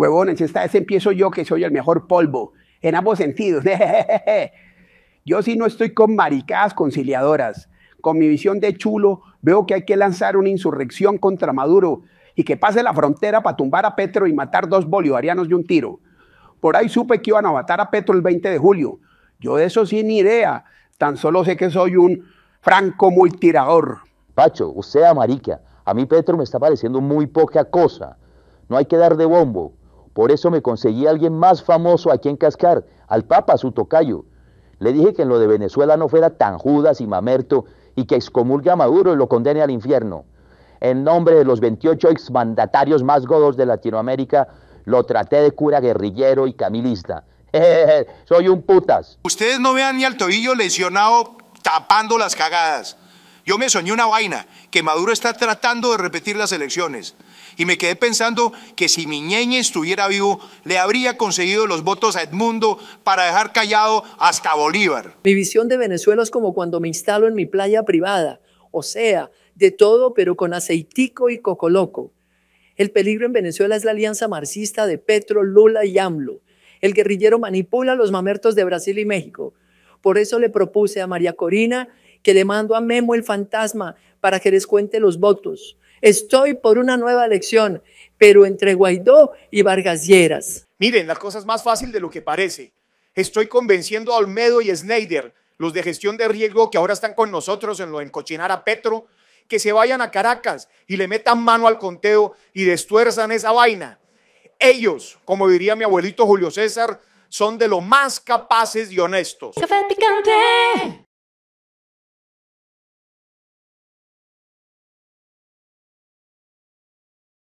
Huevones, esta vez empiezo yo que soy el mejor polvo, en ambos sentidos. yo sí no estoy con maricadas conciliadoras. Con mi visión de chulo, veo que hay que lanzar una insurrección contra Maduro y que pase la frontera para tumbar a Petro y matar dos bolivarianos de un tiro. Por ahí supe que iban a matar a Petro el 20 de julio. Yo de eso sí idea. Tan solo sé que soy un franco multirador. Pacho, usted marica. A mí Petro me está pareciendo muy poca cosa. No hay que dar de bombo. Por eso me conseguí a alguien más famoso aquí en cascar, al Papa, su tocayo. Le dije que en lo de Venezuela no fuera tan Judas y mamerto y que excomulgue a Maduro y lo condene al infierno. En nombre de los 28 exmandatarios más godos de Latinoamérica, lo traté de cura guerrillero y camilista. Soy un putas. Ustedes no vean ni al tobillo lesionado tapando las cagadas. Yo me soñé una vaina, que Maduro está tratando de repetir las elecciones. Y me quedé pensando que si mi Ñeñe estuviera vivo, le habría conseguido los votos a Edmundo para dejar callado hasta Bolívar. Mi visión de Venezuela es como cuando me instalo en mi playa privada. O sea, de todo, pero con aceitico y cocoloco. El peligro en Venezuela es la alianza marxista de Petro, Lula y AMLO. El guerrillero manipula los mamertos de Brasil y México. Por eso le propuse a María Corina que le mando a Memo el fantasma para que les cuente los votos. Estoy por una nueva elección, pero entre Guaidó y Vargas Lleras. Miren, la cosa es más fácil de lo que parece. Estoy convenciendo a Olmedo y Snyder, los de gestión de riesgo que ahora están con nosotros en lo de encochinar a Petro, que se vayan a Caracas y le metan mano al conteo y destuerzan esa vaina. Ellos, como diría mi abuelito Julio César, son de los más capaces y honestos. Café picante.